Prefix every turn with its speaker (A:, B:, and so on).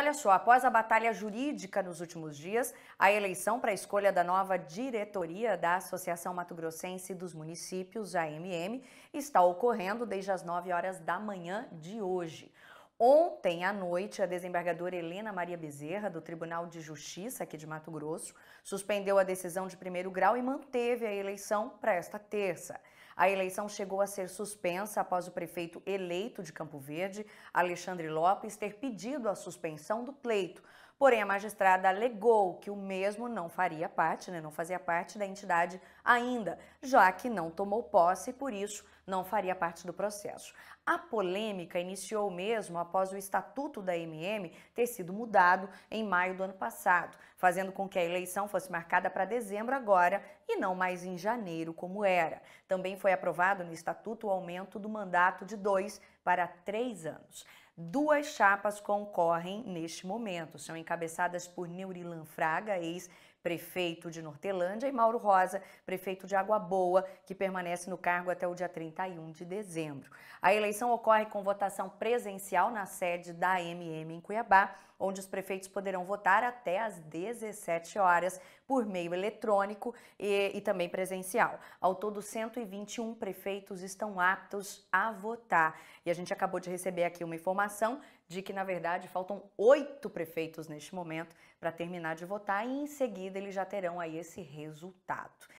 A: olha só, após a batalha jurídica nos últimos dias, a eleição para a escolha da nova diretoria da Associação Mato Grossense dos Municípios, AMM, está ocorrendo desde as 9 horas da manhã de hoje. Ontem à noite, a desembargadora Helena Maria Bezerra, do Tribunal de Justiça aqui de Mato Grosso, suspendeu a decisão de primeiro grau e manteve a eleição para esta terça. A eleição chegou a ser suspensa após o prefeito eleito de Campo Verde, Alexandre Lopes, ter pedido a suspensão do pleito, Porém, a magistrada alegou que o mesmo não faria parte, né, não fazia parte da entidade ainda, já que não tomou posse e, por isso, não faria parte do processo. A polêmica iniciou mesmo após o estatuto da MM ter sido mudado em maio do ano passado, fazendo com que a eleição fosse marcada para dezembro agora e não mais em janeiro como era. Também foi aprovado no estatuto o aumento do mandato de dois para três anos. Duas chapas concorrem neste momento. São encabeçadas por Neurilan Fraga, ex prefeito de Nortelândia, e Mauro Rosa, prefeito de Água Boa, que permanece no cargo até o dia 31 de dezembro. A eleição ocorre com votação presencial na sede da MM em Cuiabá, onde os prefeitos poderão votar até às 17 horas por meio eletrônico e, e também presencial. Ao todo, 121 prefeitos estão aptos a votar. E a gente acabou de receber aqui uma informação de que, na verdade, faltam oito prefeitos neste momento para terminar de votar e, em seguida, corrida, eles já terão aí esse resultado.